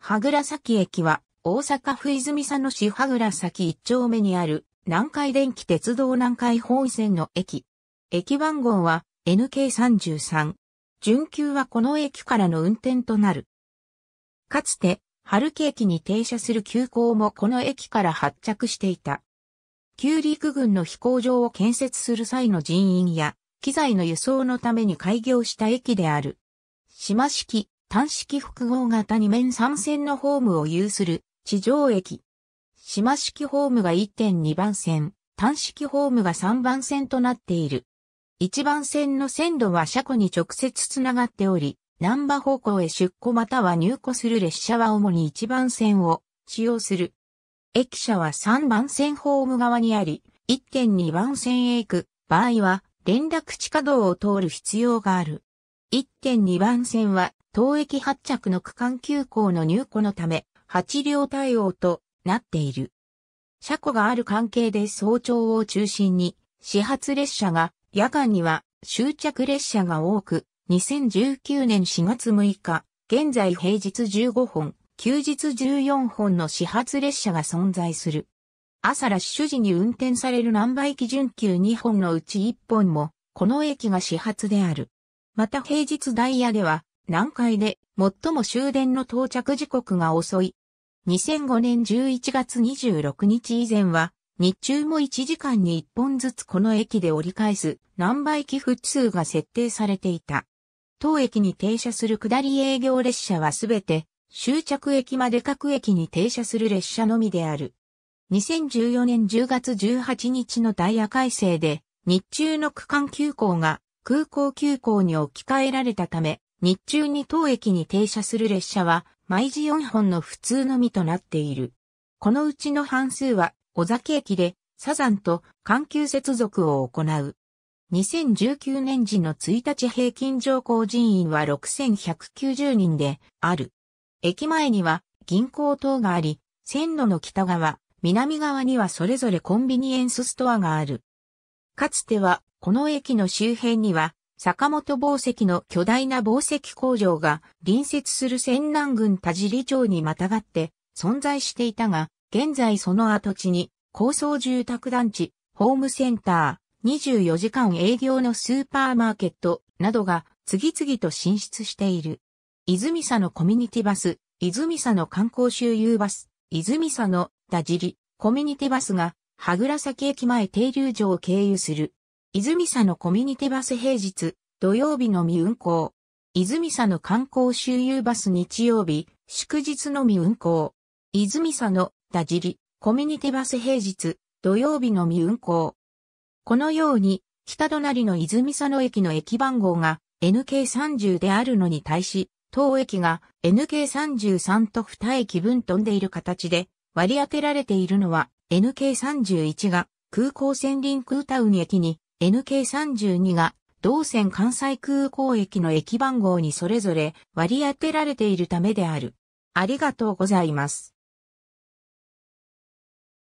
羽倉崎駅は大阪府泉佐野市羽倉崎一丁目にある南海電気鉄道南海本線の駅。駅番号は NK33。準急はこの駅からの運転となる。かつて、春木駅に停車する急行もこの駅から発着していた。旧陸軍の飛行場を建設する際の人員や機材の輸送のために開業した駅である。島式、単式複合型2面3線のホームを有する地上駅。島式ホームが1.2番線、単式ホームが3番線となっている。1番線の線路は車庫に直接つながっており、南波方向へ出庫または入庫する列車は主に1番線を使用する。駅舎は3番線ホーム側にあり、1.2番線へ行く場合は連絡地下道を通る必要がある。1.2番線は、東駅発着の区間急行の入庫のため、8両対応となっている。車庫がある関係で早朝を中心に、始発列車が、夜間には終着列車が多く、2019年4月6日、現在平日15本、休日14本の始発列車が存在する。朝ラッシュ時に運転される南倍駅準急2本のうち1本も、この駅が始発である。また平日ダイヤでは、南海で最も終電の到着時刻が遅い。2005年11月26日以前は、日中も1時間に1本ずつこの駅で折り返す何倍寄付数が設定されていた。当駅に停車する下り営業列車はすべて終着駅まで各駅に停車する列車のみである。2014年10月18日のダイヤ改正で日中の区間急行が空港急行に置き換えられたため、日中に当駅に停車する列車は、毎時4本の普通のみとなっている。このうちの半数は、小崎駅で、サザンと環球接続を行う。2019年時の1日平均乗降人員は6190人である。駅前には銀行等があり、線路の北側、南側にはそれぞれコンビニエンスストアがある。かつてはこの駅の周辺には、坂本宝石の巨大な宝石工場が隣接する仙南郡田尻町にまたがって存在していたが、現在その跡地に高層住宅団地、ホームセンター、24時間営業のスーパーマーケットなどが次々と進出している。泉佐のコミュニティバス、泉佐の観光周遊バス、泉佐の田尻コミュニティバスが、羽倉崎駅前停留所を経由する。泉佐野コミュニテバス平日、土曜日のみ運行。泉佐野観光周遊バス日曜日、祝日のみ運行。泉佐野、だジリコミュニテバス平日、土曜日のみ運行。このように、北隣の泉佐野駅の駅番号が NK30 であるのに対し、当駅が NK33 と2駅分飛んでいる形で割り当てられているのは NK31 が空港線リンクータウン駅に NK32 が同線関西空港駅の駅番号にそれぞれ割り当てられているためである。ありがとうございます。